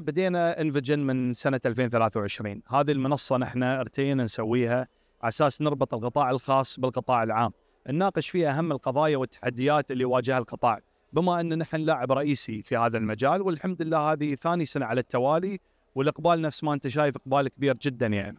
بدينا انفجن من سنه 2023 هذه المنصه نحن ارتينا نسويها على اساس نربط القطاع الخاص بالقطاع العام نناقش فيها اهم القضايا والتحديات اللي يواجهها القطاع بما ان نحن لاعب رئيسي في هذا المجال والحمد لله هذه ثاني سنه على التوالي والاقبال نفس ما انت شايف اقبال كبير جدا يعني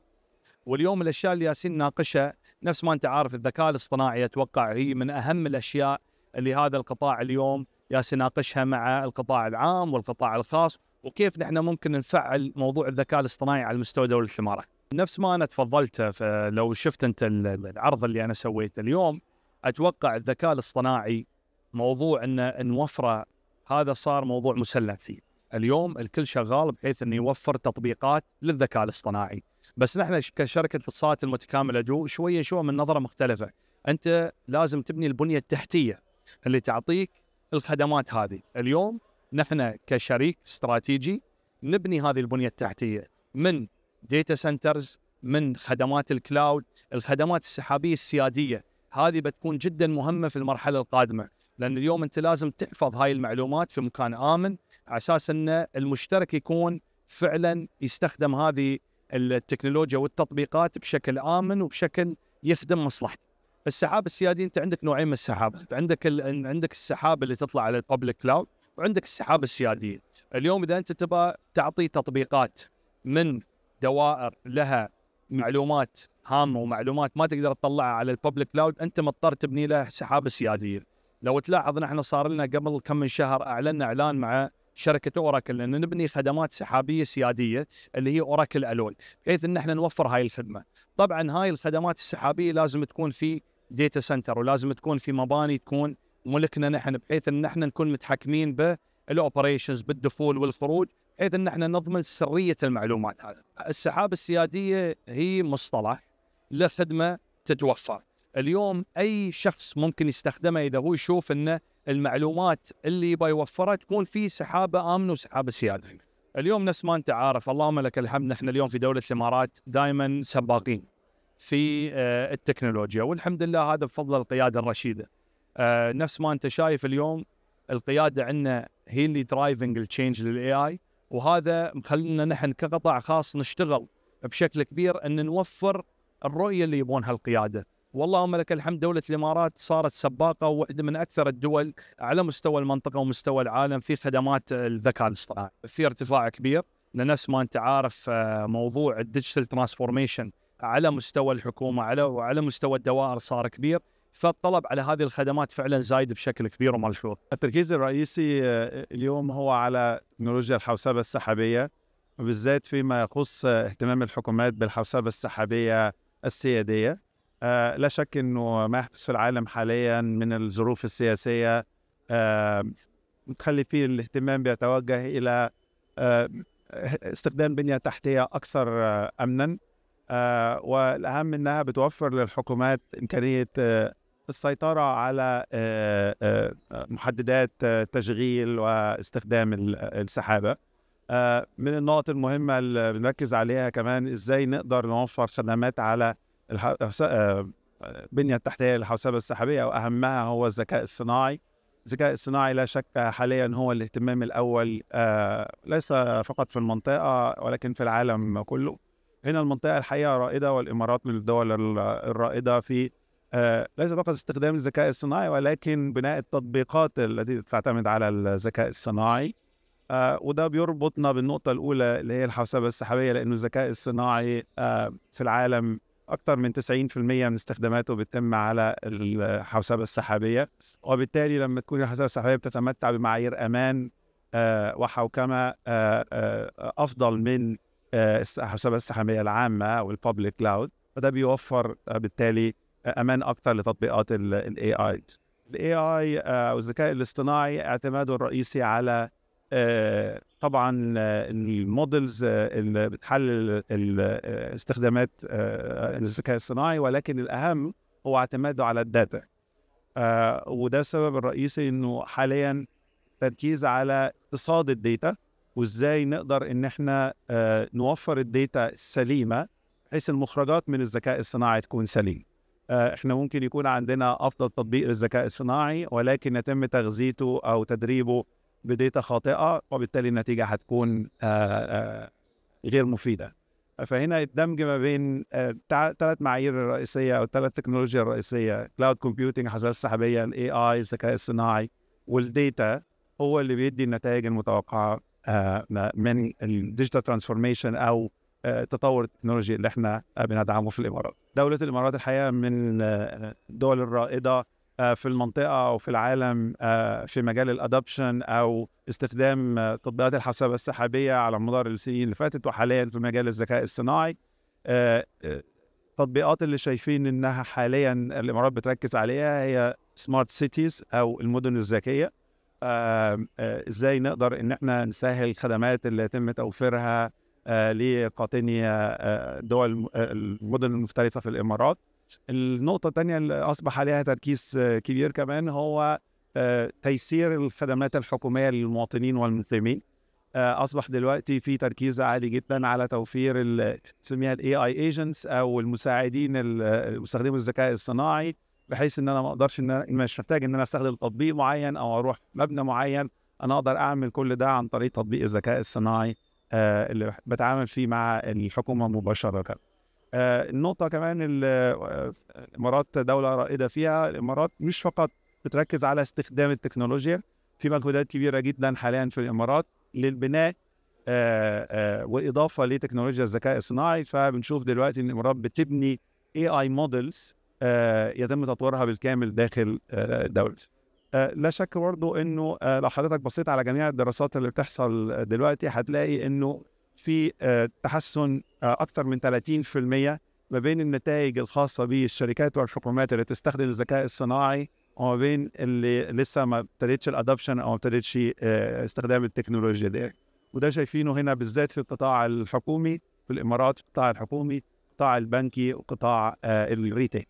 واليوم الاشياء اللي ياسين ناقشها نفس ما انت عارف الذكاء الاصطناعي اتوقع هي من اهم الاشياء اللي هذا القطاع اليوم ياسين ناقشها مع القطاع العام والقطاع الخاص وكيف نحن ممكن نفعل موضوع الذكاء الاصطناعي على مستوى دوله الامارات. نفس ما انا تفضلت فلو آه، شفت انت العرض اللي انا سويته اليوم اتوقع الذكاء الاصطناعي موضوع ان نوفره هذا صار موضوع مسلم فيه. اليوم الكل شغال بحيث انه يوفر تطبيقات للذكاء الاصطناعي. بس نحن كشركه الاتصالات المتكامله جو شويه شويه من نظره مختلفه. انت لازم تبني البنيه التحتيه اللي تعطيك الخدمات هذه، اليوم نحن كشريك استراتيجي نبني هذه البنيه التحتيه من ديتا سنترز من خدمات الكلاود الخدمات السحابيه السياديه هذه بتكون جدا مهمه في المرحله القادمه لان اليوم انت لازم تحفظ هاي المعلومات في مكان امن على اساس ان المشترك يكون فعلا يستخدم هذه التكنولوجيا والتطبيقات بشكل امن وبشكل يخدم مصلحته. السحاب السيادي انت عندك نوعين من السحاب، انت عندك ال... عندك السحاب اللي تطلع على الببليك كلاود وعندك السحاب السيادي اليوم اذا انت تبغى تعطي تطبيقات من دوائر لها معلومات هامه ومعلومات ما تقدر تطلعها على الببليك كلاود انت مضطر تبني له سحاب سياديه لو تلاحظ نحن صار لنا قبل كم من شهر اعلنا اعلان مع شركه اوراكل ان نبني خدمات سحابيه سياديه اللي هي اوراكل ألوي بحيث ان احنا نوفر هاي الخدمه طبعا هاي الخدمات السحابيه لازم تكون في ديتا سنتر ولازم تكون في مباني تكون ملكنا نحن بحيث ان احنا نكون متحكمين بالاوبريشنز بالدخول والخروج بحيث ان احنا نضمن سريه المعلومات هذه. السحابه السياديه هي مصطلح لخدمه تتوفر. اليوم اي شخص ممكن يستخدمه اذا هو يشوف ان المعلومات اللي يبغى يوفرها تكون في سحابه امنه وسحابه سياده. اليوم نفس ما انت عارف اللهم لك الحمد نحن اليوم في دوله الامارات دائما سباقين في آه، التكنولوجيا والحمد لله هذا بفضل القياده الرشيده. آه نفس ما انت شايف اليوم القياده عندنا هي اللي درايفنج التشينج للاي اي وهذا مخلينا نحن كقطاع خاص نشتغل بشكل كبير ان نوفر الرؤيه اللي يبونها القياده واللهم لك الحمد دولة الإمارات صارت سباقة وواحدة من أكثر الدول على مستوى المنطقة ومستوى العالم في خدمات الذكاء الاصطناعي في ارتفاع كبير لنفس ما أنت عارف آه، موضوع الديجيتال ترانسفورميشن على مستوى الحكومة على وعلى مستوى الدوائر صار كبير صار الطلب على هذه الخدمات فعلا زايد بشكل كبير وملحوظ. التركيز الرئيسي آه، اليوم هو على تكنولوجيا الحوسبه السحابيه وبالذات فيما يخص آه، اهتمام الحكومات بالحوسبه السحابيه السياديه. آه، لا شك انه ما يحدث في العالم حاليا من الظروف السياسيه تخلي فيه الاهتمام بيتوجه الى استخدام بنيه تحتيه اكثر امنا آه، والاهم انها بتوفر للحكومات امكانيه آه، السيطره على آه، محددات تشغيل واستخدام السحابه من النقط المهمه اللي بنركز عليها كمان ازاي نقدر نوفر خدمات على البنيه التحتيه للحوسبه السحابيه واهمها هو الذكاء الصناعي الذكاء الصناعي لا شك حاليا هو الاهتمام الاول ليس فقط في المنطقه ولكن في العالم كله هنا المنطقه الحقيقه رائده والامارات من الدول الرائده في آه، ليس فقط استخدام الذكاء الصناعي ولكن بناء التطبيقات التي تعتمد على الذكاء الصناعي آه، وده بيربطنا بالنقطه الاولى اللي هي الحوسبه السحابيه لانه الذكاء الصناعي آه، في العالم اكثر من 90% من استخداماته بتتم على الحوسبه السحابيه وبالتالي لما تكون الحوسبه السحابيه بتتمتع بمعايير امان وحوكمه افضل من آه، الحسابات السحابيه العامه او الببليك كلاود فده بيوفر آه، بالتالي آه، امان اكثر لتطبيقات الاي اي الاي اي او الذكاء الاصطناعي اعتماده الرئيسي على طبعا المودلز اللي بتحلل استخدامات الذكاء الصناعي ولكن الاهم هو اعتماده على الداتا وده السبب الرئيسي انه حاليا تركيز على اقتصاد الداتا وازاي نقدر ان احنا آه، نوفر الداتا السليمه بحيث المخرجات من الذكاء الصناعي تكون سليمه. آه، احنا ممكن يكون عندنا افضل تطبيق للذكاء الصناعي ولكن يتم تغذيته او تدريبه بداتا خاطئه وبالتالي النتيجه هتكون آه، غير مفيده. فهنا الدمج ما بين ثلاث معايير الرئيسيه او ثلاث تكنولوجيا الرئيسيه كلاود كومبيوتنج الحسابات السحابيه الاي اي الذكاء الصناعي والديتا هو اللي بيدي النتائج المتوقعه آه، من الديجيتال ترانسفورميشن او آه، تطور التكنولوجي اللي احنا آه، بندعمه في الامارات. دوله الامارات الحقيقه من الدول الرائده في المنطقه وفي العالم في مجال الادابشن او استخدام تطبيقات الحاسبه السحابيه على مدار السنين اللي فاتت وحاليا في مجال الذكاء الصناعي. التطبيقات اللي شايفين انها حاليا الامارات بتركز عليها هي سمارت سيتيز او المدن الذكيه آه، آه، ازاي نقدر ان احنا نسهل الخدمات اللي يتم توفيرها آه، لقاطني دول المدن المختلفة في الإمارات النقطة الثانية اللي أصبح عليها تركيز كبير كمان هو تيسير الخدمات الحكومية للمواطنين والمقيمين أصبح دلوقتي في تركيز عالي جدا على توفير بنسميها الاي اي ايجنتس أو المساعدين مستخدمي الذكاء الصناعي بحيث ان انا ما اقدرش ان أنا مش محتاج ان انا استخدم تطبيق معين او اروح مبنى معين انا اقدر اعمل كل ده عن طريق تطبيق الذكاء الصناعي آه اللي بتعامل فيه مع الحكومه مباشره آه النقطه كمان الامارات دوله رائده فيها الامارات مش فقط بتركز على استخدام التكنولوجيا في مجهودات كبيره جدا حاليا في الامارات للبناء آه آه واضافه لتكنولوجيا الذكاء الصناعي فبنشوف دلوقتي ان الامارات بتبني اي اي مودلز آه، يتم تطويرها بالكامل داخل آه، دولتي. آه، لا شك برضه انه لو حضرتك بصيت على جميع الدراسات اللي بتحصل دلوقتي هتلاقي انه في تحسن اكثر من 30% ما بين النتائج الخاصه بالشركات والحكومات اللي تستخدم الذكاء الصناعي وما بين اللي لسه ما ابتدتش الادابشن او ما ابتدتش استخدام التكنولوجيا دي وده شايفينه هنا بالذات في القطاع الحكومي في الامارات القطاع الحكومي القطاع البنكي وقطاع الريتيل